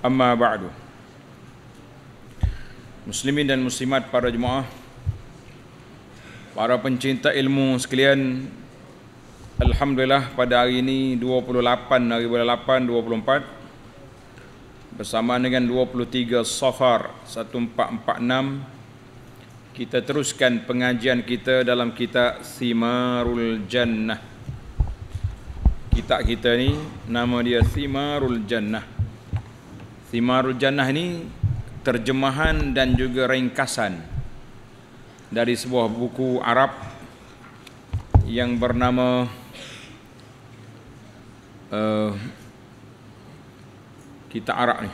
Amma ba'du Muslimin dan muslimat para jemaah Para pencinta ilmu sekalian Alhamdulillah pada hari ini 28 hari bulan 8 24 Bersama dengan 23 Safar 1446 Kita teruskan pengajian kita dalam kitab Simarul Jannah Kitab kita ni nama dia Simarul Jannah Jannah Thimarul Jannah ini terjemahan dan juga ringkasan dari sebuah buku Arab yang bernama uh, Kitab Arab ni.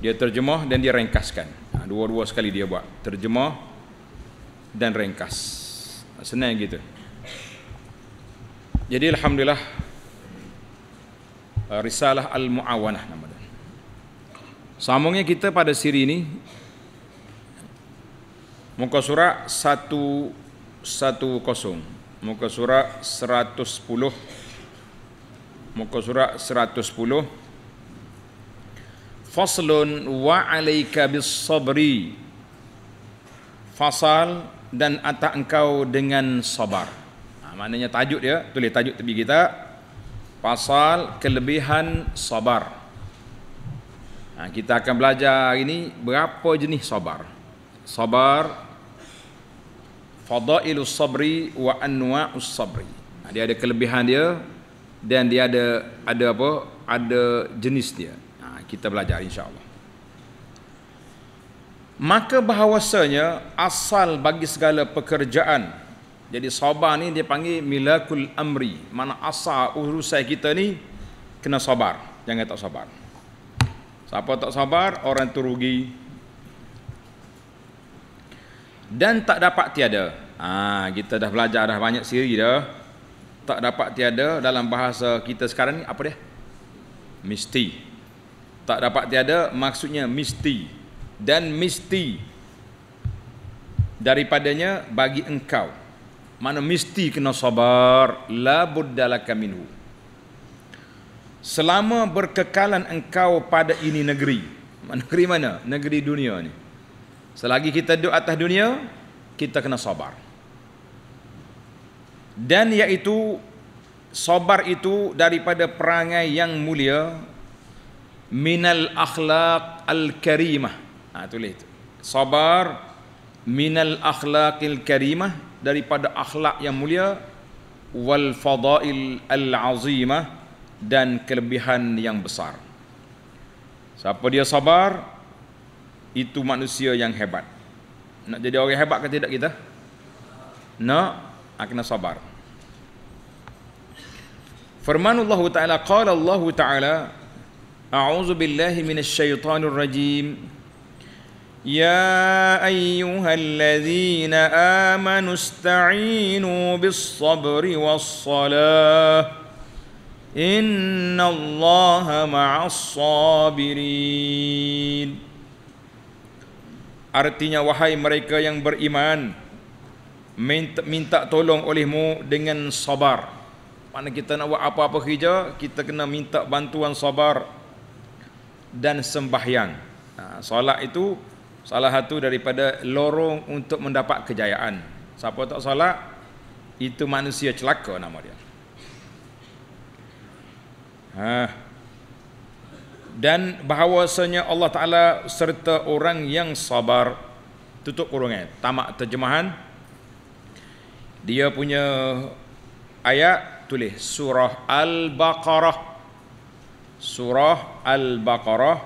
Dia terjemah dan dia ringkaskan. Ha, dua-dua sekali dia buat. Terjemah dan ringkas. Senang gitu. Jadi Alhamdulillah eh, Risalah Al-Mu'awanah namanya. Sambungnya kita pada siri ini Muka surat 110 Muka surat 110 Muka surat 110 Faslun wa alaika bis sabri Fasal dan atas engkau dengan sabar ha, Maknanya tajuk dia, tulis tajuk tepi kita Pasal kelebihan Sabar Ha, kita akan belajar hari ini berapa jenis sabar. Sabar fadailus sabri wa anwa'us sabri. Ha, dia ada kelebihan dia dan dia ada ada apa? Ada jenis dia. Ha, kita belajar insya-Allah. Maka bahawasanya asal bagi segala pekerjaan. Jadi sabar ni dia panggil milakul amri. Mana asal urusan kita ni kena sabar. Jangan tak sabar. Siapa tak sabar, orang tu rugi. Dan tak dapat tiada. Ah, ha, kita dah belajar dah banyak siri dah. Tak dapat tiada dalam bahasa kita sekarang ni apa dia? Misti. Tak dapat tiada maksudnya misti Dan misti daripadanya bagi engkau. Mana misti kena sabar. La buddalaka minhu selama berkekalan engkau pada ini negeri negeri mana negeri dunia ni selagi kita duduk atas dunia kita kena sabar dan iaitu sabar itu daripada perangai yang mulia minal akhlaq al karimah ha tulis itu. sabar minal al karimah daripada akhlak yang mulia wal fadail al azimah dan kelebihan yang besar. Siapa dia sabar, itu manusia yang hebat. Nak jadi orang hebat ke tidak kita? Nak, no, sabar. Firman Allah Ta'ala, Qala Allah Ta'ala, A'udzu billahi minasyaitonir rajim. Ya ayyuhalladzina amanu ista'inu bis-sabri was-salah innallaha ma'as sabirin Artinya wahai mereka yang beriman minta, minta tolong olehmu dengan sabar Mana kita nak buat apa-apa kerja Kita kena minta bantuan sabar Dan sembahyang nah, ha, Salat itu salah satu daripada lorong untuk mendapat kejayaan Siapa tak salat Itu manusia celaka nama dia Ha. Dan bahawasanya Allah Ta'ala serta orang yang sabar Tutup kurungan Tamak terjemahan Dia punya ayat tulis Surah Al-Baqarah Surah Al-Baqarah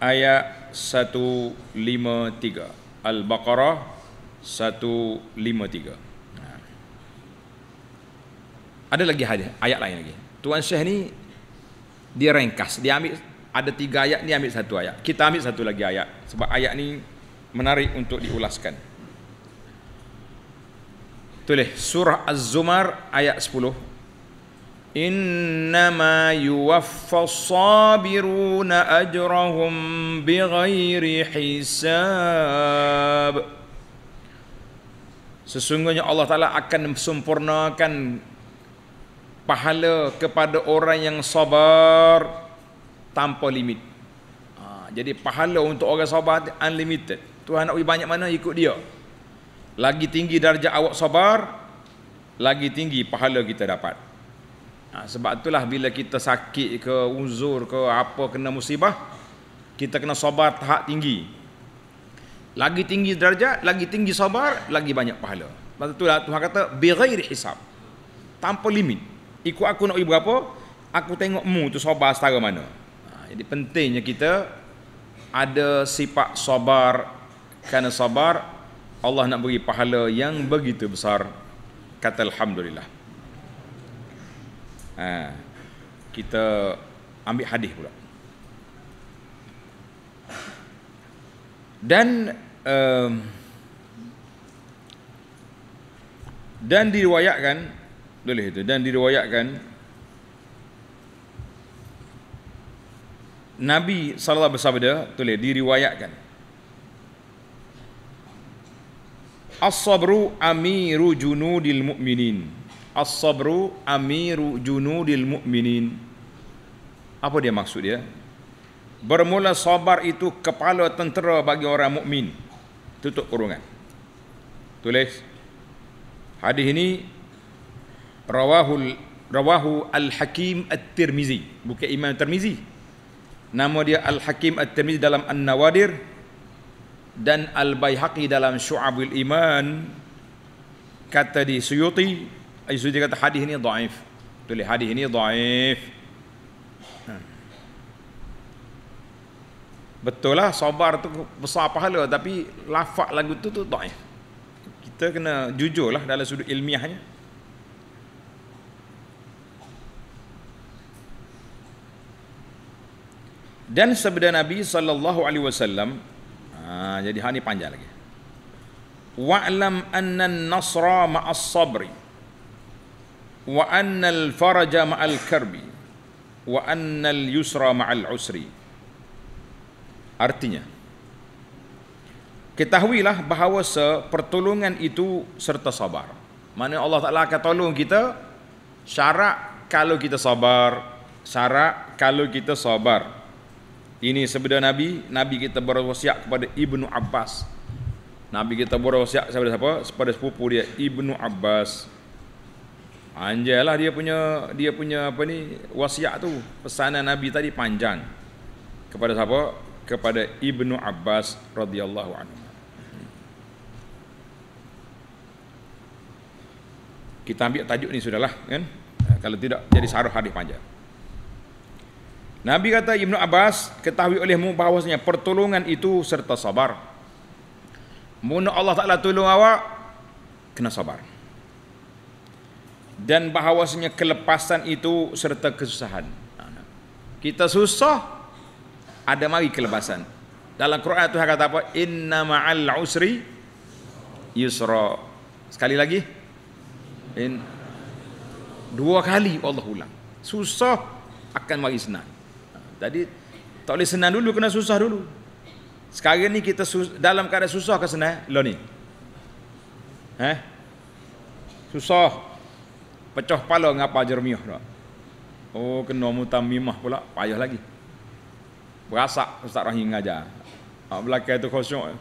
Ayat 153 Al-Baqarah 153 ha. Ada lagi hadis, ayat lain lagi Tuan Syekh ni dia ringkas, dia ambil ada tiga ayat ni ambil satu ayat. Kita ambil satu lagi ayat sebab ayat ni menarik untuk diulaskan. Tulis surah Az-Zumar ayat 10. Innama yuwaffas sabirun ajrahum bighairi hisab. Sesungguhnya Allah Taala akan sempurnakan pahala kepada orang yang sabar tanpa limit. Ha, jadi pahala untuk orang sabar unlimited. Tuhan nak bagi banyak mana ikut dia. Lagi tinggi darjah awak sabar, lagi tinggi pahala kita dapat. Ha, sebab itulah bila kita sakit ke uzur ke apa kena musibah, kita kena sabar tahap tinggi. Lagi tinggi darjah, lagi tinggi sabar, lagi banyak pahala. Sebab itulah Tuhan kata, Bighair hisab. Tanpa limit ikut aku nak pergi berapa aku tengok mu tu sabar setara mana ha, jadi pentingnya kita ada sifat sabar kerana sabar Allah nak beri pahala yang begitu besar kata Alhamdulillah ha, kita ambil hadis pula dan um, dan diriwayatkan boleh itu dan diriwayatkan Nabi sallallahu bersabda, boleh diriwayatkan. As-sabru amiru junudil mu'minin. As-sabru amiru junudil mu'minin. Apa dia maksud dia? Bermula sabar itu kepala tentera bagi orang mukmin. Tutup kurungan. Tulis. Hadis ini rawahul rawahu al-hakim at-tirmizi bukan imam tirmizi nama dia al-hakim at-tirmizi dalam an-nawadir dan al-baihaqi dalam syu'abul iman kata di suyuti ayuz eh, kata hadis ini dhaif tulis hadis ini dhaif ha. Betul lah sabar tu besar pahala tapi lafak lagu tu tu dhaif. Kita kena jujur lah dalam sudut ilmiahnya. dan sabda Nabi sallallahu alaihi wasallam ha, jadi hari ni panjang lagi wa alam anna an-nasra ma'as sabri wa anna al-faraja ma'al karbi wa anna al-yusra ma'al usri artinya ketahuilah bahawa pertolongan itu serta sabar mana Allah Taala akan tolong kita syarat kalau kita sabar syarat kalau kita sabar ini sebeda Nabi, Nabi kita berwasiat kepada Ibnu Abbas. Nabi kita berwasiat kepada siapa? Kepada sepupu dia Ibnu Abbas. Anjalah dia punya dia punya apa ni wasiat tu. Pesanan Nabi tadi panjang. Kepada siapa? Kepada Ibnu Abbas radhiyallahu anhu. Kita ambil tajuk ni sudahlah kan. Kalau tidak jadi saruh hadis panjang. Nabi kata Ibnu Abbas ketahui olehmu bahawasanya pertolongan itu serta sabar. Muna Allah Ta'ala tolong awak, kena sabar. Dan bahawasanya kelepasan itu serta kesusahan. Kita susah, ada mari kelepasan. Dalam Quran Tuhan kata apa? Inna ma'al usri yusra. Sekali lagi. In. Dua kali Allah ulang. Susah akan mari senang. Tadi tak boleh senang dulu kena susah dulu. Sekarang ni kita sus- dalam keadaan susah ke senang lo ni? Eh? Susah. Pecah kepala ngapa jermiah tu. Oh kena mutam mimah pula payah lagi. Berasa, Ustaz Rahim ngajar. Ah belakang tu kosong.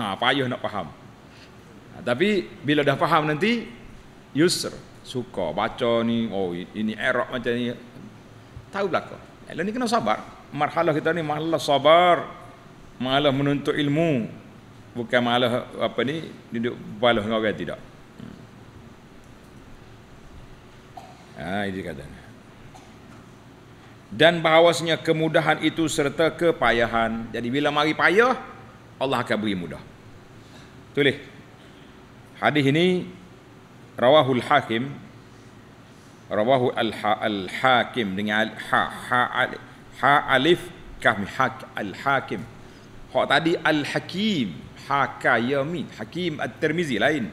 Ha payah nak faham. Ha, tapi bila dah faham nanti yusr suka baca ni oh ini erok macam ni tahu belakang Ilmu ni kena sabar. Marhalah kita ni marhalah sabar. Marhalah menuntut ilmu. Bukan marhalah apa ni duduk balas dengan orang tidak. Ha, ini kata. Dan bahawasnya kemudahan itu serta kepayahan. Jadi bila mari payah, Allah akan beri mudah. Tulis. Hadis ini rawahul hakim rawahu al hakim dengan al ha ha al ha alif kami hak al hakim hak tadi al hakim hakayami hakim at tirmizi lain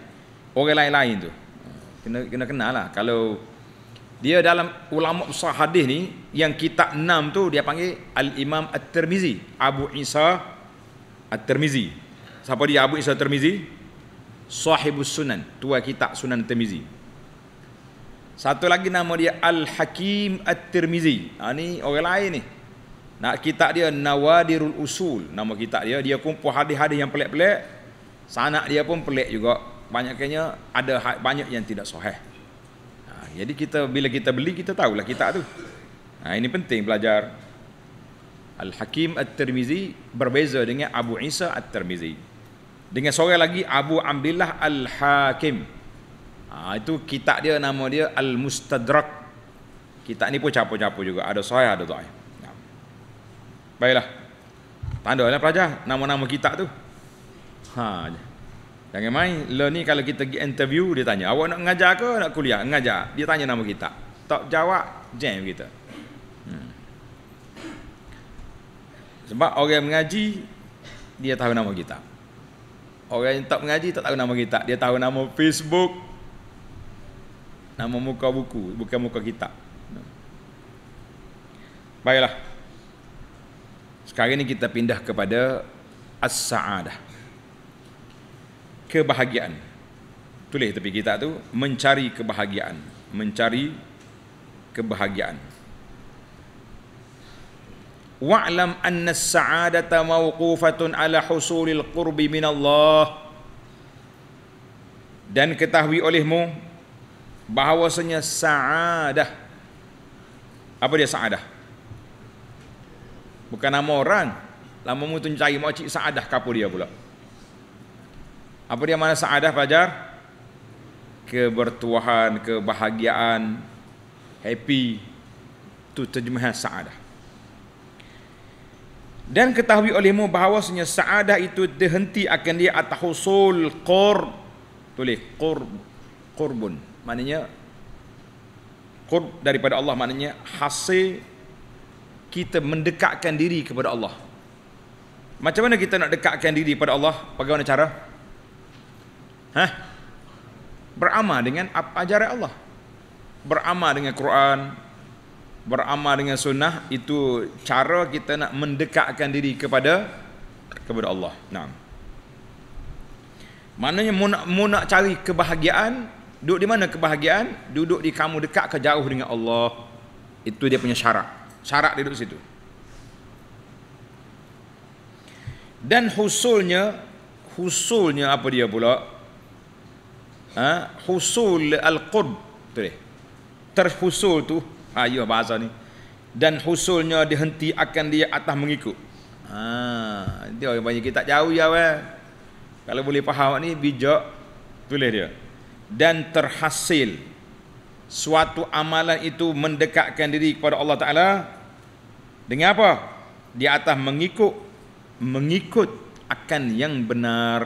orang lain-lain tu kena kena kenal lah kalau dia dalam ulama besar hadis ni yang kitab enam tu dia panggil al imam at tirmizi abu isa at tirmizi siapa dia abu isa at tirmizi sahibus sunan tua kitab sunan tirmizi satu lagi nama dia Al-Hakim At-Tirmizi. Ha, ni orang lain ni. Nak kitab dia Nawadirul Usul. Nama kitab dia. Dia kumpul hadis-hadis yang pelik-pelik. Sanak dia pun pelik juga. Banyaknya ada ha, banyak yang tidak soheh. Ha, jadi kita bila kita beli kita tahulah kitab tu. Ha, ini penting belajar. Al-Hakim At-Tirmizi berbeza dengan Abu Isa At-Tirmizi. Dengan seorang lagi Abu Ambilah Al-Hakim. Ha, itu kitab dia nama dia Al Mustadrak. Kitab ni pun capo-capo juga. Ada sahih, ada dhaif. Ya. Baiklah. Tandalah pelajar nama-nama kitab tu. Ha. Jangan main. Le ni kalau kita pergi interview dia tanya, "Awak nak mengajar ke nak kuliah?" Mengajar. Dia tanya nama kitab. Tak jawab, jam kita. Hmm. Sebab orang mengaji dia tahu nama kitab. Orang yang tak mengaji tak tahu nama kita Dia tahu nama Facebook, nama muka buku bukan muka kitab baiklah sekarang ini kita pindah kepada as-sa'adah kebahagiaan tulis tepi kitab tu mencari kebahagiaan mencari kebahagiaan wa'lam anna as-sa'adata mawqufatun ala husulil qurbi minallah. dan ketahui olehmu bahawasanya saadah apa dia saadah bukan nama orang lama mutun cari makcik saadah kapur dia pula apa dia mana saadah pelajar kebertuahan kebahagiaan happy tu terjemahan saadah dan ketahui olehmu bahawasanya saadah itu dihenti akan dia atahusul qurb tulis qurb qurbun maknanya qurb daripada Allah maknanya hasil kita mendekatkan diri kepada Allah. Macam mana kita nak dekatkan diri kepada Allah? Bagaimana cara? Ha? Beramal dengan ajaran Allah. Beramal dengan Quran, beramal dengan sunnah itu cara kita nak mendekatkan diri kepada kepada Allah. Naam. Maknanya mu nak, nak cari kebahagiaan Duduk di mana kebahagiaan? Duduk di kamu dekat ke jauh dengan Allah. Itu dia punya syarat. Syarat dia duduk situ. Dan husulnya, husulnya apa dia pula? Ha? Husul al-qurb. Itu Terhusul tu. ayuh ha, ya, bahasa ni. Dan husulnya dihenti akan dia atas mengikut. Ha, dia banyak kita jauh ya. Well. Kalau boleh faham ni, bijak. Tulis dia dan terhasil suatu amalan itu mendekatkan diri kepada Allah Taala dengan apa? Di atas mengikut mengikut akan yang benar.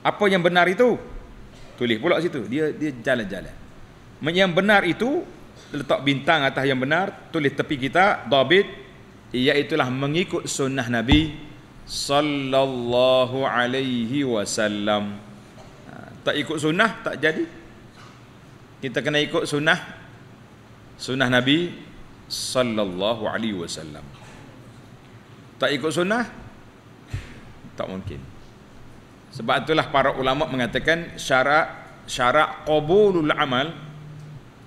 Apa yang benar itu? Tulis pula situ. Dia dia jalan-jalan. Yang benar itu letak bintang atas yang benar, tulis tepi kita dabit iaitulah mengikut sunnah Nabi sallallahu alaihi wasallam tak ikut sunnah tak jadi kita kena ikut sunnah sunnah nabi sallallahu alaihi wasallam tak ikut sunnah tak mungkin sebab itulah para ulama mengatakan syarat syarat qabulul amal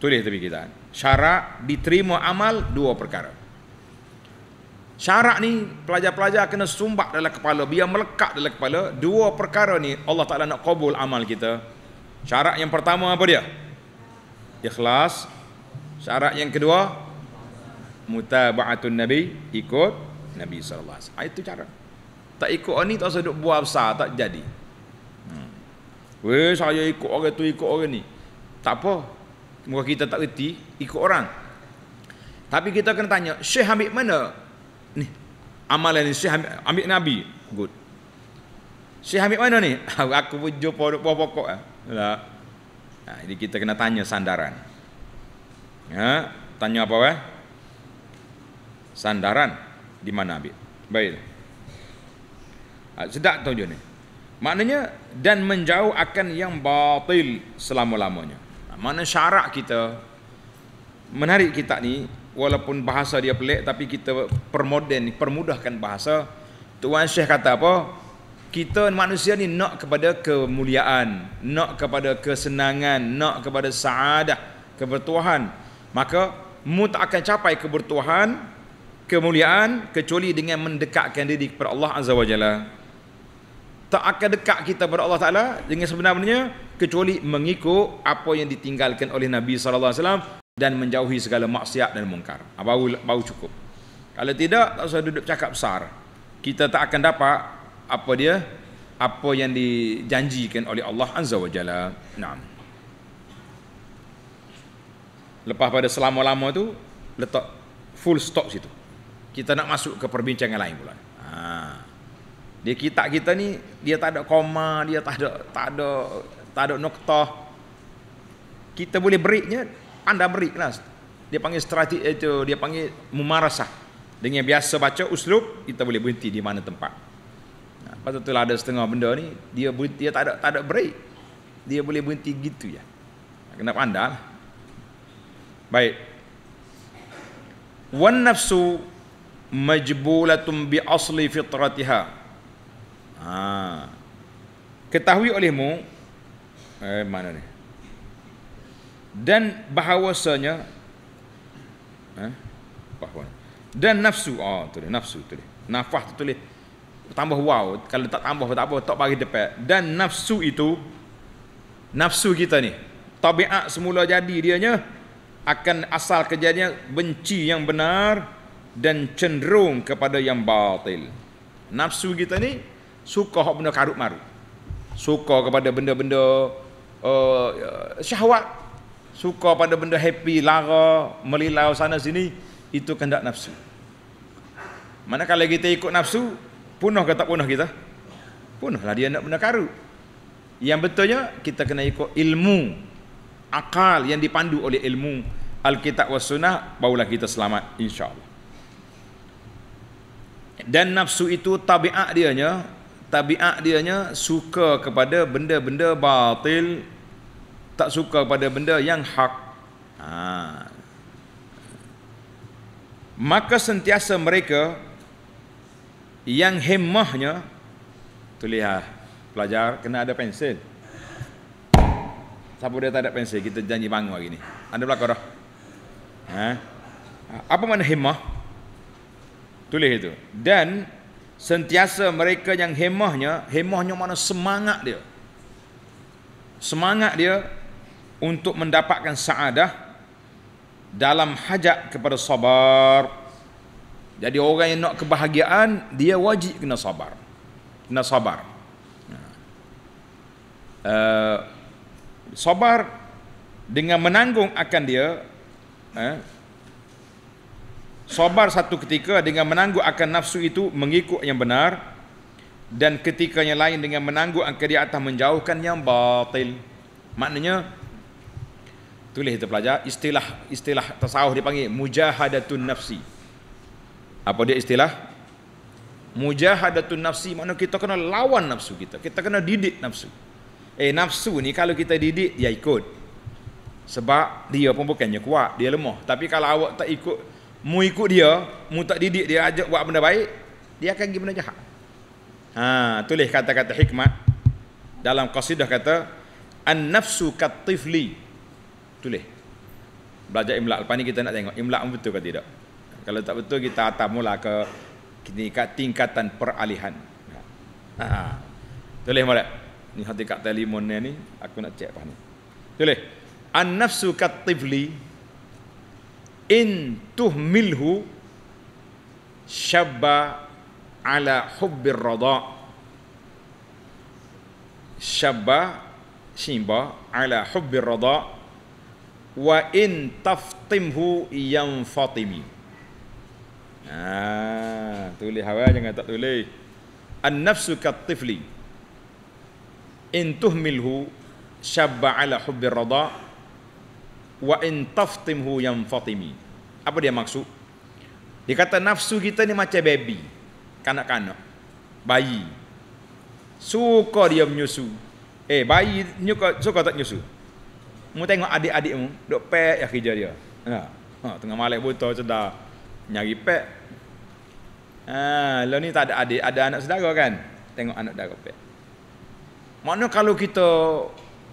tulis tepi kita syarat diterima amal dua perkara Syarat ni pelajar-pelajar kena sumbat dalam kepala Biar melekat dalam kepala Dua perkara ni Allah Ta'ala nak kabul amal kita Syarat yang pertama apa dia? Ikhlas Syarat yang kedua Mutaba'atun Nabi Ikut Nabi Sallallahu Alaihi Wasallam. Ah, itu cara Tak ikut orang ni tak usah buah besar Tak jadi hmm. Weh saya ikut orang tu ikut orang ni Tak apa Muka kita tak reti Ikut orang tapi kita kena tanya, Syekh ambil mana ni amalan ni Syekh ambil, ambil Nabi good Syekh ambil mana ni aku pun jumpa buah pokok eh. lah nah, jadi kita kena tanya sandaran ya, tanya apa eh sandaran di mana nabi? baik ah, sedap tu je ni maknanya dan menjauh akan yang batil selama-lamanya mana syarak kita menarik kitab ni walaupun bahasa dia pelik tapi kita permoden permudahkan bahasa tuan syekh kata apa kita manusia ni nak kepada kemuliaan nak kepada kesenangan nak kepada saadah kebertuahan maka mu tak akan capai kebertuahan kemuliaan kecuali dengan mendekatkan diri kepada Allah azza wajalla tak akan dekat kita kepada Allah Taala dengan sebenarnya kecuali mengikut apa yang ditinggalkan oleh Nabi sallallahu alaihi wasallam dan menjauhi segala maksiat dan mungkar. Ah, baru baru cukup. Kalau tidak tak usah duduk cakap besar. Kita tak akan dapat apa dia apa yang dijanjikan oleh Allah Azza wa Jalla. Naam. Lepas pada selama-lama tu letak full stop situ. Kita nak masuk ke perbincangan lain pula. Ha. Dia kita kita ni dia tak ada koma, dia tak ada tak ada tak ada noktah. Kita boleh breaknya pandai beri kelas. Dia panggil strategi eh, itu, dia panggil mumarasah. Dengan biasa baca uslub, kita boleh berhenti di mana tempat. Nah, pasal tu lah ada setengah benda ni, dia berhenti, dia tak ada, tak ada break. Dia boleh berhenti gitu Ya. Kena pandai lah. Baik. Wan nafsu majbulatum bi asli fitratiha. Ha. Ketahui olehmu, eh, mana ni? dan bahawasanya eh, dan nafsu ah oh, tulis nafsu tulis nafah tu tulis tambah wow kalau tak tambah tak apa tak bagi depan dan nafsu itu nafsu kita ni tabiat semula jadi dia dianya akan asal kejadiannya benci yang benar dan cenderung kepada yang batil nafsu kita ni suka hak benda karut marut suka kepada benda-benda uh, syahwat suka pada benda happy, lara, melilau sana sini, itu kehendak nafsu. Mana kalau kita ikut nafsu, punah ke tak punah kita? Punahlah dia nak benda karu. Yang betulnya kita kena ikut ilmu akal yang dipandu oleh ilmu Alkitab was sunnah barulah kita selamat insya Allah. Dan nafsu itu tabiat dianya tabiat dianya suka kepada benda-benda batil tak suka pada benda yang hak. Ha. Maka sentiasa mereka yang hemahnya tu lihat pelajar kena ada pensel. Siapa dia tak ada pensel, kita janji bangun hari ni. Anda belakang dah. Ha? Apa mana hemah? Tulis itu. Dan sentiasa mereka yang hemahnya, hemahnya mana semangat dia. Semangat dia untuk mendapatkan saadah dalam hajat kepada sabar. Jadi orang yang nak kebahagiaan dia wajib kena sabar. Kena sabar. Uh, sabar dengan menanggung akan dia eh, sabar satu ketika dengan menanggung akan nafsu itu mengikut yang benar dan ketikanya lain dengan menanggung akan dia atas menjauhkan yang batil maknanya tulis kita pelajar istilah istilah tasawuf dipanggil mujahadatun nafsi apa dia istilah mujahadatun nafsi maknanya kita kena lawan nafsu kita kita kena didik nafsu eh nafsu ni kalau kita didik dia ikut sebab dia pun bukannya kuat dia lemah tapi kalau awak tak ikut mu ikut dia mu tak didik dia ajak buat benda baik dia akan pergi benda jahat ha tulis kata-kata hikmat dalam qasidah kata an nafsu kat tifli tulis belajar imlak lepas ni kita nak tengok imlak betul ke tidak kalau tak betul kita atas mula ke tingkatan peralihan ha. tulis boleh ni hati kat telefon ni aku nak cek apa ni tulis an nafsu kat tifli in tuhmilhu syabba ala hubbir rada syabba simba ala hubbir rada wa in taftimhu yam fatimi. Ah, ha, tulis hawa jangan tak tulis. An nafsu kat tifli. In tuhmilhu syabba ala hubbi rada wa in taftimhu yam fatimi. Apa dia maksud? Dia kata nafsu kita ni macam baby, kanak-kanak, bayi. Suka dia menyusu. Eh, bayi menyuka, suka tak menyusu? mu tengok adik-adik mu duk pek ya kerja dia. Ha. ha tengah malam buta sedar nyari pek. Ha, lo ni tak ada adik, ada anak saudara kan? Tengok anak saudara pek. Mana kalau kita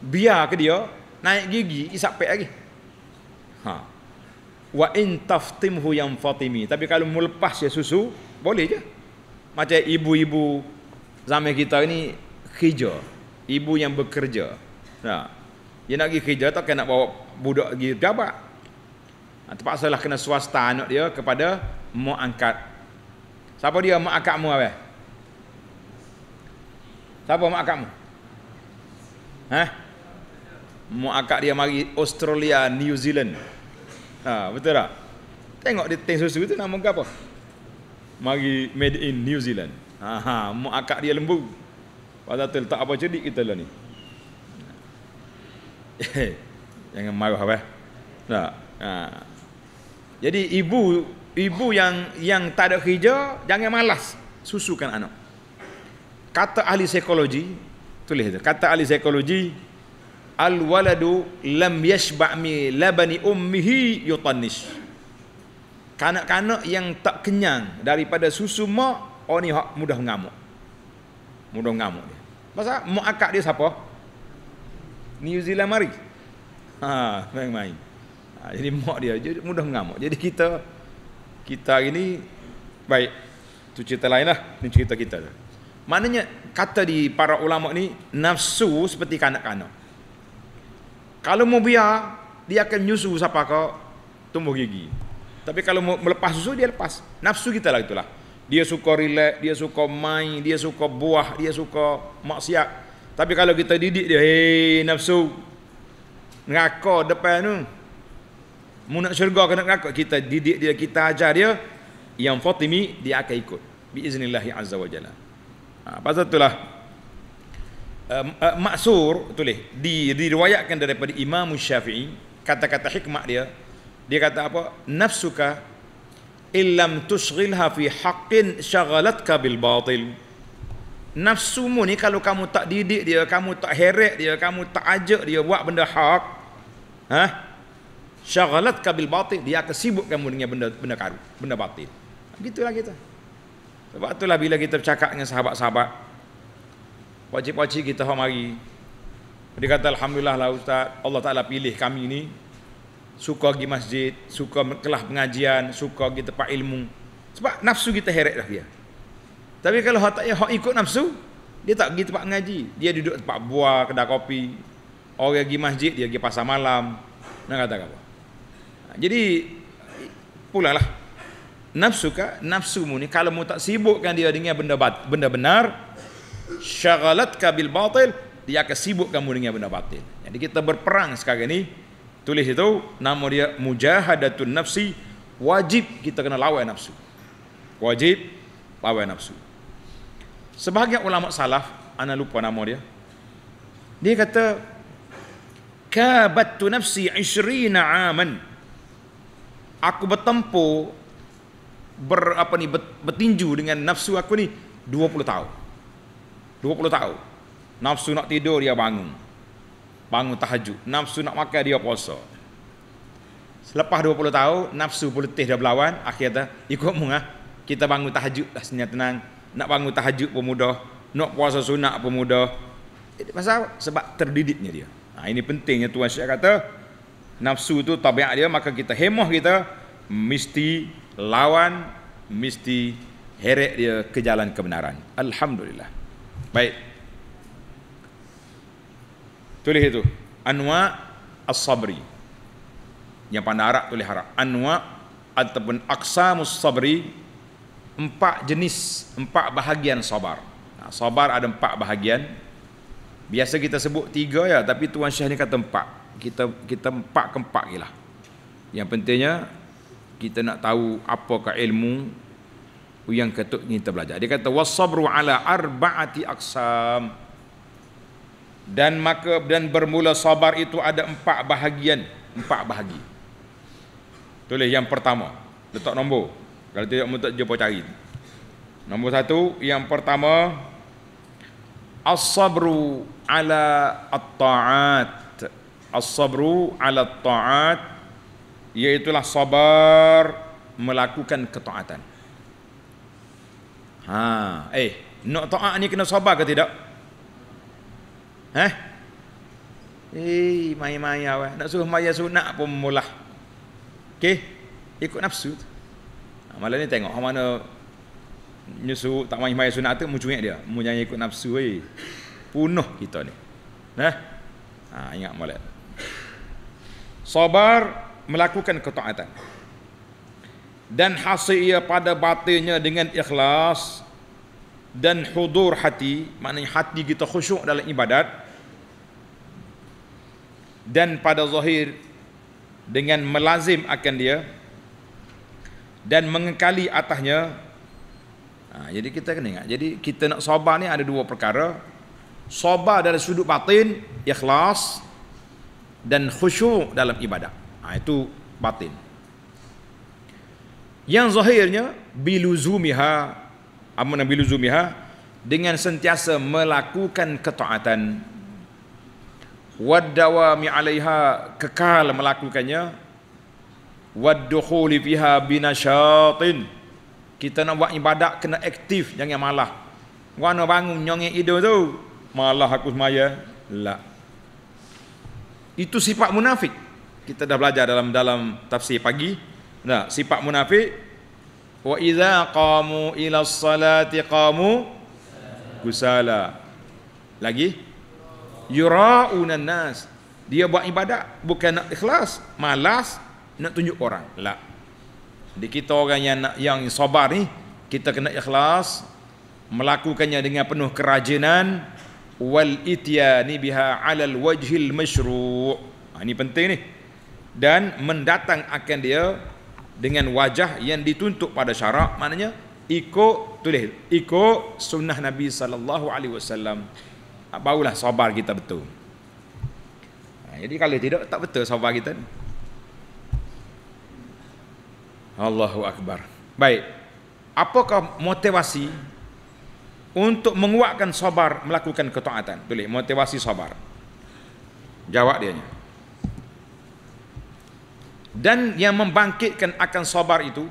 biar ke dia naik gigi isap pek lagi. Ha. Wa in taftimhu yam fatimi. Tapi kalau mu lepas ya susu, boleh je. Macam ibu-ibu zaman kita ni hijau. Ibu yang bekerja. Nah. Ha. Dia nak pergi kerja tak kena kan bawa budak pergi pejabat. Ha, terpaksa lah kena swasta anak dia kepada mak angkat. Siapa dia mak angkat mu abang? Siapa mak angkat mu? Ha? Mak angkat dia mari Australia, New Zealand. Ha, betul tak? Tengok dia teng susu tu nama apa? Mari made in New Zealand. Ha ha, mak angkat dia lembu. Pasal tu tak apa cerdik kita lah ni. jangan marah apa. Tak. Ha. Jadi ibu ibu yang yang tak ada kerja jangan malas susukan anak. Kata ahli psikologi tulis itu. Kata ahli psikologi al waladu lam yashba mi labani ummihi yutannis. Kanak-kanak yang tak kenyang daripada susu mak, orang oh ni mudah mengamuk. Mudah mengamuk dia. Pasal mak akak dia siapa? New Zealand mari. Ha, main main. Ha, jadi mak dia jadi mudah mengamuk. Jadi kita kita hari ni baik tu cerita lainlah lah ni cerita kita tu. Maknanya kata di para ulama ni nafsu seperti kanak-kanak. Kalau mau biar dia akan nyusu siapa kau tumbuh gigi. Tapi kalau mau melepas susu dia lepas. Nafsu kita lah itulah. Dia suka relax, dia suka main, dia suka buah, dia suka maksiat. Tapi kalau kita didik dia, hei nafsu. Neraka depan tu. Mu nak syurga kena neraka. Kita didik dia, kita ajar dia. Yang Fatimi, dia akan ikut. Biiznillahi Azza wa Jalla. Ha, pasal itulah. Uh, uh, maksur, tulis. Di, diriwayatkan daripada Imam Syafi'i. Kata-kata hikmah dia. Dia kata apa? Nafsuka illam tushghilha fi haqqin syaghalatka bil batil. Nafsumu ni kalau kamu tak didik dia, kamu tak heret dia, kamu tak ajak dia buat benda hak. Ha? Syaghalat kabil batil, dia akan sibuk kamu dengan benda benda karu, benda batil. Begitulah kita. Sebab itulah bila kita bercakap dengan sahabat-sahabat, wajib-wajib kita hormati. mari. Dia kata alhamdulillah lah ustaz, Allah Taala pilih kami ni suka pergi masjid, suka kelas pengajian, suka pergi tempat ilmu. Sebab nafsu kita heret dah dia. Tapi kalau hak tak hak ikut nafsu, dia tak pergi tempat ngaji. Dia duduk tempat buah, kedai kopi. Orang pergi masjid, dia pergi pasar malam. Nak kata apa? Ha, jadi pulalah. Nafsu ka, nafsu mu ni kalau mu tak sibukkan dia dengan benda bat, benda benar, syaghalat ka bil batil, dia akan sibukkan mu dengan benda batil. Jadi kita berperang sekarang ni, tulis itu nama dia mujahadatun nafsi, wajib kita kena lawan nafsu. Wajib lawan nafsu sebahagian ulama salaf ana lupa nama dia dia kata kabattu nafsi 20 aman aku bertempur ber apa ni bertinju dengan nafsu aku ni 20 tahun 20 tahun nafsu nak tidur dia bangun bangun tahajud nafsu nak makan dia puasa selepas 20 tahun nafsu berletih dah berlawan akhirnya ikut mu ah kita bangun tahajud dah senyap tenang nak bangun tahajud pun mudah, nak puasa sunat pun mudah. Eh, pasal sebab terdidiknya dia. Nah ha, ini pentingnya Tuan Syekh kata, nafsu tu tabiat dia, maka kita hemah kita, mesti lawan, mesti heret dia ke jalan kebenaran. Alhamdulillah. Baik. Tulis itu. Anwa as-sabri. Yang pandai Arab tulis harap. Anwa ataupun aqsamus sabri empat jenis, empat bahagian sabar. Nah, ha, sabar ada empat bahagian. Biasa kita sebut tiga ya, tapi Tuan Syekh ni kata empat. Kita kita empat ke empat je lah. Yang pentingnya, kita nak tahu apakah ilmu yang ketuk ni kita belajar. Dia kata, وَصَبْرُ ala arba'ati aqsam dan maka dan bermula sabar itu ada empat bahagian empat bahagi tulis yang pertama letak nombor kalau tidak muntad jumpa cari. Nombor satu, yang pertama as-sabru ala at-ta'at. As-sabru ala at-ta'at iaitu sabar melakukan ketaatan. Ha, eh, nak taat ni kena sabar ke tidak? Ha? Eh? Eh, mai-mai awak. Nak suruh maya sunat pun mulah. Okey? Ikut nafsu tu. Ha, malam ni tengok hang mana nyusu tak main main sunat tu mujungit dia, mujungit ikut nafsu wei. Punuh kita ni. Nah. Ha, ingat molek. Sabar melakukan ketaatan. Dan hasil ia pada batinnya dengan ikhlas dan hudur hati, maknanya hati kita khusyuk dalam ibadat dan pada zahir dengan melazim akan dia dan mengekali atasnya ha, jadi kita kena ingat jadi kita nak sabar ni ada dua perkara sabar dari sudut batin ikhlas dan khusyuk dalam ibadat. ha, itu batin yang zahirnya biluzumiha amanah biluzumiha dengan sentiasa melakukan ketaatan wadawami alaiha kekal melakukannya wadkhuli fiha binashatin kita nak buat ibadat kena aktif jangan malah wano bangun nyongek ido tu malah aku semaya la itu sifat munafik kita dah belajar dalam dalam tafsir pagi nah sifat munafik wa idza qamu ila salati qamu kusala lagi yuraunan nas dia buat ibadat bukan nak ikhlas malas nak tunjuk orang lah di kita orang yang nak yang sabar ni kita kena ikhlas melakukannya dengan penuh kerajinan wal ityani biha alal wajhil masyru' ha, ini penting ni dan mendatang akan dia dengan wajah yang dituntut pada syarak maknanya ikut tulis ikut sunnah Nabi sallallahu alaihi wasallam ha, barulah sabar kita betul ha, jadi kalau tidak tak betul sabar kita ni Allahu Akbar. Baik. Apakah motivasi untuk menguatkan sabar melakukan ketaatan? Tulis motivasi sabar. Jawab dia. Dan yang membangkitkan akan sabar itu,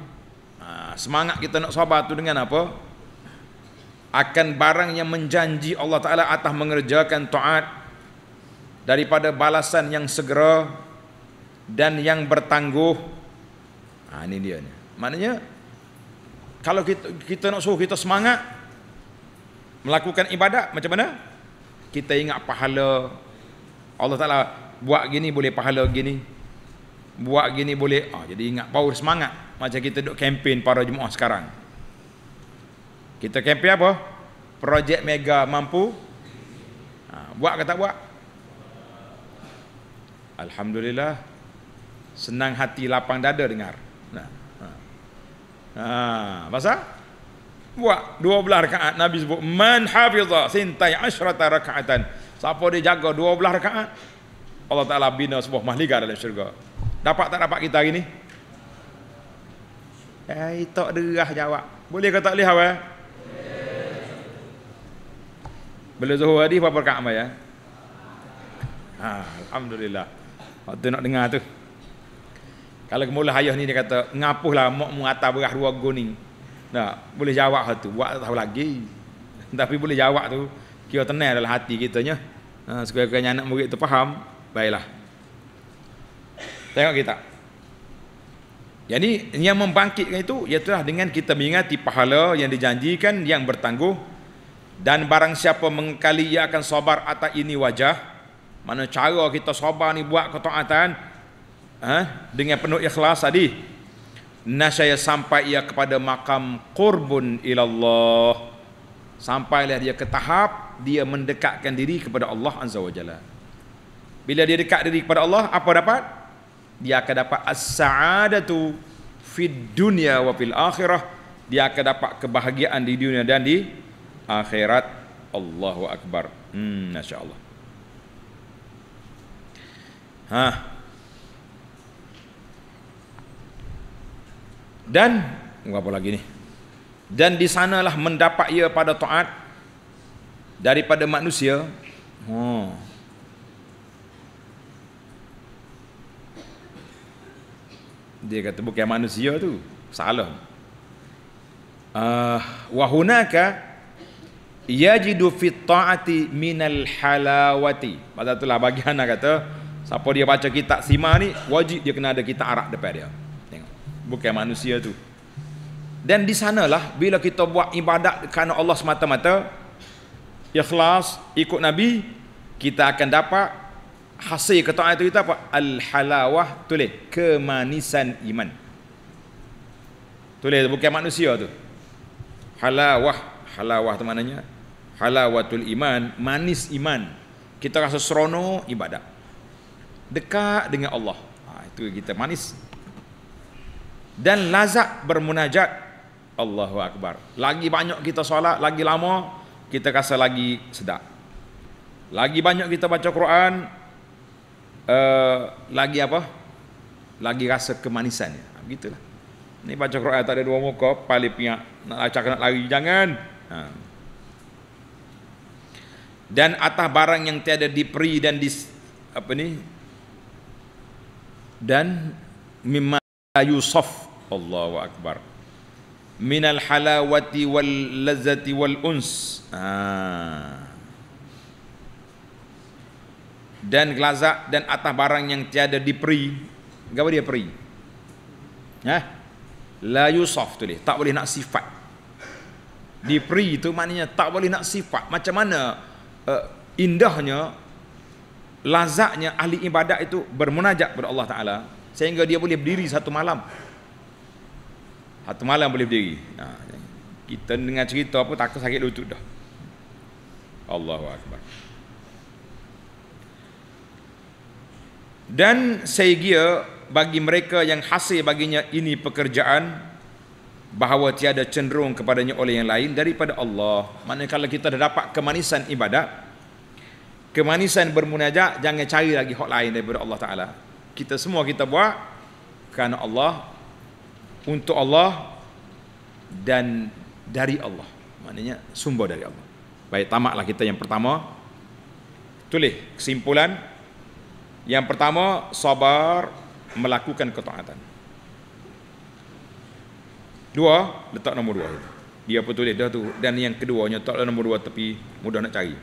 ha, semangat kita nak sabar itu dengan apa? Akan barang yang menjanji Allah Ta'ala atas mengerjakan taat daripada balasan yang segera dan yang bertangguh Ha, ini dia ni. Maknanya kalau kita, kita nak suruh kita semangat melakukan ibadat macam mana? Kita ingat pahala Allah Taala buat gini boleh pahala gini. Buat gini boleh. Ah jadi ingat power semangat macam kita duk kempen para jemaah sekarang. Kita kempen apa? Projek Mega mampu ha, buat ke tak buat? Alhamdulillah senang hati lapang dada dengar. Ha, masa buat dua belah rakaat Nabi sebut man hafiza sintai asyrata rakaatan. Siapa dia jaga dua belah rakaat Allah Taala bina sebuah mahliga dalam syurga. Dapat tak dapat kita hari ni? Eh, tak derah jawab. Boleh ke tak boleh awal? Bila Zuhur hadis berapa rakaat ya? Ha, alhamdulillah. Waktu nak dengar tu. Kalau kemulah ayah ni dia kata, ngapuhlah makmu atas berah dua guni. Nah, boleh jawab hal lah tu, buat tahu lagi. Tapi boleh jawab tu, kira tenang dalam hati kita nya. Ha, sekurang-kurangnya anak murid tu faham, baiklah. Tengok kita. Jadi yang membangkitkan itu iaitu dengan kita mengingati pahala yang dijanjikan yang bertangguh dan barang siapa mengkali ia akan sabar atas ini wajah mana cara kita sabar ni buat ketaatan ha? dengan penuh ikhlas tadi nasyaya sampai ia kepada makam qurbun ilallah sampailah dia ke tahap dia mendekatkan diri kepada Allah azza wajalla bila dia dekat diri kepada Allah apa dapat dia akan dapat as-sa'adatu fid dunya wa fil akhirah dia akan dapat kebahagiaan di dunia dan di akhirat Allahu akbar hmm masyaallah ha dan apa lagi ni dan di sanalah mendapat ia pada taat daripada manusia ha dia kata bukan manusia tu salah ah wa hunaka yajidu fi taati al halawati pada itulah bagian nak kata siapa dia baca kitab sima ni wajib dia kena ada kitab arab depan dia bukan manusia tu dan di sanalah bila kita buat ibadat kerana Allah semata-mata ikhlas ikut nabi kita akan dapat hasil ketaatan itu kita apa al halawah tulis kemanisan iman tulis bukan manusia tu halawah halawah tu maknanya halawatul iman manis iman kita rasa seronok ibadat dekat dengan Allah ha, itu kita manis dan lazat bermunajat Allahu Akbar lagi banyak kita solat lagi lama kita rasa lagi sedap lagi banyak kita baca Quran uh, lagi apa lagi rasa kemanisannya ha, begitulah ni baca Quran tak ada dua muka paling pihak nak acak nak lari jangan ha. dan atas barang yang tiada diperi dan di apa ni dan mimma yusaf Allahu akbar. Minal halawati wal lazzati wal uns. Ha. Dan kelazak dan atas barang yang tiada diperi. Gawa dia peri. Ha? La Yusof tu dia. Tak boleh nak sifat. Diperi itu maknanya tak boleh nak sifat. Macam mana uh, indahnya lazaknya ahli ibadat itu bermunajat kepada Allah Ta'ala sehingga dia boleh berdiri satu malam atau malam boleh berdiri. Ha. Kita dengar cerita apa takut sakit lutut dah. Allahu akbar. Dan saya kira bagi mereka yang hasil baginya ini pekerjaan bahawa tiada cenderung kepadanya oleh yang lain daripada Allah. Manakala kita dah dapat kemanisan ibadat, kemanisan bermunajat, jangan cari lagi hak lain daripada Allah Taala. Kita semua kita buat kerana Allah untuk Allah dan dari Allah. Maknanya sumber dari Allah. Baik, tamaklah kita yang pertama. Tulis kesimpulan. Yang pertama, sabar melakukan ketaatan. Dua, letak nombor dua. Dia pun tulis dah tu. Dan yang keduanya, letaklah nombor dua tapi mudah nak cari.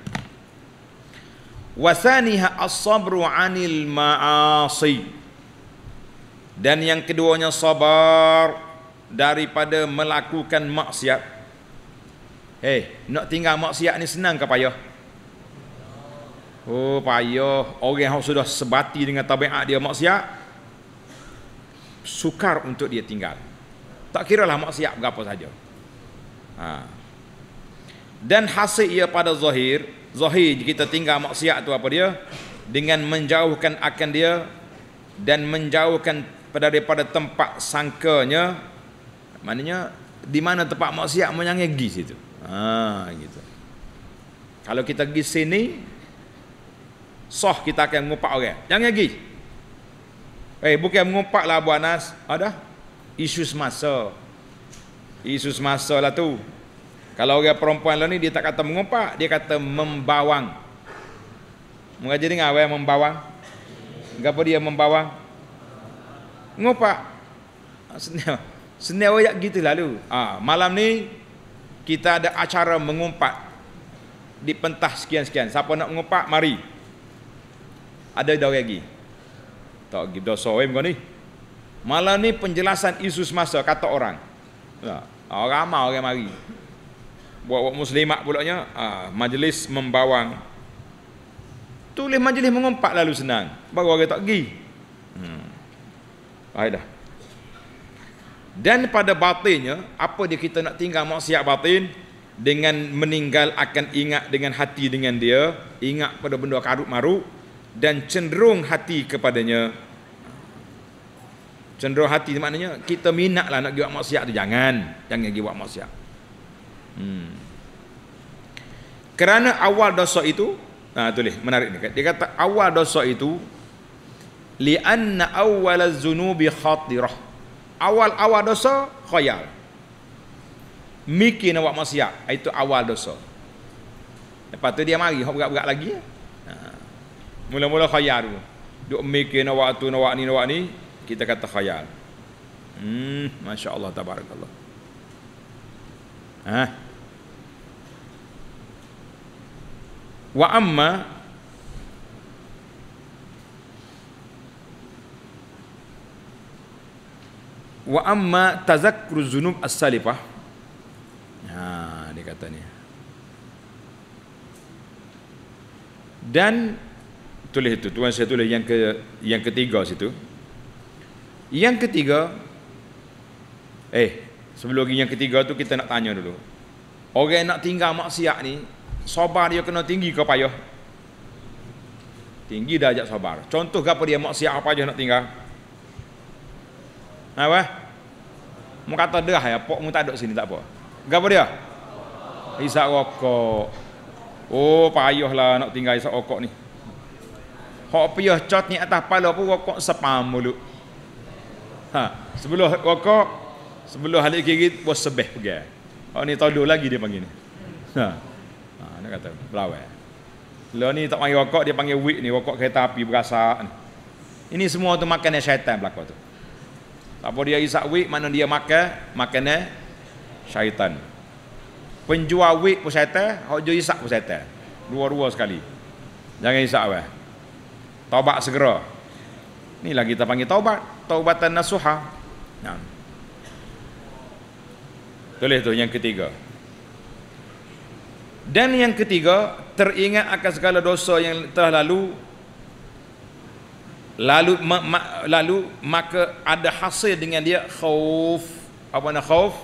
Wasaniha as-sabru anil maasi dan yang keduanya sabar daripada melakukan maksiat Hey, eh, nak tinggal maksiat ni senang ke payah? Oh, payah. Orang yang sudah sebati dengan tabiat dia maksiat, sukar untuk dia tinggal. Tak kira lah maksiat berapa saja. Ha. Dan hasil ia pada zahir, zahir kita tinggal maksiat tu apa dia? Dengan menjauhkan akan dia dan menjauhkan daripada tempat sangkanya maknanya di mana tempat maksiat menyangai pergi situ ha gitu kalau kita pergi sini sah kita akan mengumpat orang jangan pergi eh hey, bukan mengumpat lah Abu Anas ada isu semasa isu semasa lah tu kalau orang perempuan lah ni dia tak kata mengumpat dia kata membawang mengajar dengar apa membawang apa dia membawang ngopak senyap ah, senyap wayak gitu lalu ha, malam ni kita ada acara mengumpat di pentas sekian-sekian siapa nak mengumpat mari ada dah orang lagi tak pergi dosa wei ni malam ni penjelasan isu semasa kata orang ha, ya, orang ah, ramai orang mari buat-buat muslimat pulaknya ha, majlis membawang tulis majlis mengumpat lalu senang baru orang tak pergi Aida. Dan pada batinnya, apa dia kita nak tinggal maksiat batin? Dengan meninggal akan ingat dengan hati dengan dia. Ingat pada benda karut marut. Dan cenderung hati kepadanya. Cenderung hati maknanya, kita minatlah nak buat maksiat tu. Jangan. Jangan buat maksiat. Hmm. Kerana awal dosa itu, nah, tulis, menarik ni. Dia kata awal dosa itu, li awal awwal az-zunubi khatirah awal-awal dosa khayal mikir awak maksiat itu awal dosa lepas tu dia mari hok berat-berat lagi ya. ha. mula-mula khayal dulu duk mikir awak tu awak ni awak ni kita kata khayal hmm masya-Allah tabarakallah ha wa amma wa amma tazakkuru dzunub as-salifah ha dia kata ni dan tulis itu tuan saya tulis yang ke yang ketiga situ yang ketiga eh sebelum lagi yang ketiga tu kita nak tanya dulu orang yang nak tinggal maksiat ni sabar dia kena tinggi ke payah tinggi dah ajak sabar contoh apa dia maksiat apa aja nak tinggal apa? Mu kata dah ya, pok mu tak ada sini tak apa. Gapo dia? Isak rokok. Oh, lah nak tinggal isak rokok ni. Hak piah cot ni atas pala pun rokok sepam mulu. Ha, sebelum rokok, sebelum halik kiri bos sebeh pergi. Hak ni tahu dulu lagi dia panggil ni. Ha. Ha, nak kata belawai. Lo lah ni tak mari rokok dia panggil wick ni, rokok kereta api berasak Ini semua tu makan syaitan belaka tu. Tak boleh dia isak wik mana dia makan makannya syaitan penjual wik pun syaitan hok jo isak pun syaitan dua-dua sekali jangan isak weh taubat segera Ini lagi kita panggil taubat taubatan nasuhah. nah tulis tu yang ketiga dan yang ketiga teringat akan segala dosa yang telah lalu lalu ma, ma, lalu maka ada hasil dengan dia khauf apa nak khauf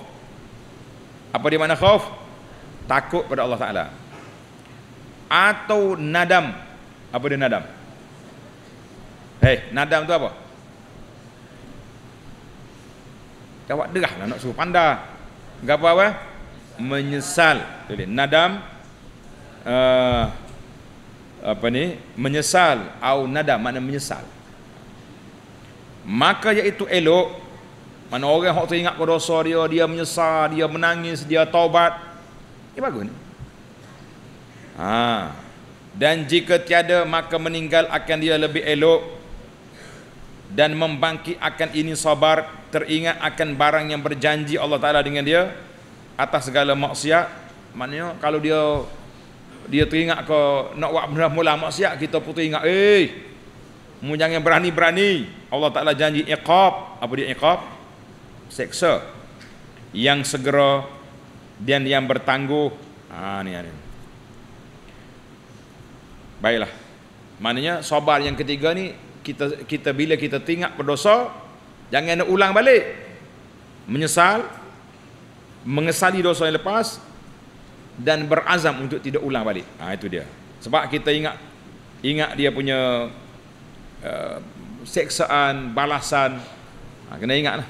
apa dia mana khauf takut pada Allah taala atau nadam apa dia nadam hei nadam tu apa jawab derahlah nak suruh pandai gapo apa eh? menyesal boleh nadam uh, apa ni menyesal au nadam mana menyesal maka iaitu elok mana orang yang waktu ingat dosa dia dia menyesal dia menangis dia taubat ini bagus ni ha. dan jika tiada maka meninggal akan dia lebih elok dan membangkit akan ini sabar teringat akan barang yang berjanji Allah Ta'ala dengan dia atas segala maksiat maknanya kalau dia dia teringat ke nak buat mula-mula maksiat kita pun teringat eh mu jangan berani-berani Allah Ta'ala janji iqab apa dia iqab? seksa yang segera dan yang bertangguh ha, ni, ni. baiklah maknanya sobar yang ketiga ni kita kita bila kita tingkat berdosa jangan nak ulang balik menyesal mengesali dosa yang lepas dan berazam untuk tidak ulang balik ha, itu dia sebab kita ingat ingat dia punya uh, seksaan, balasan. Ha, kena lah.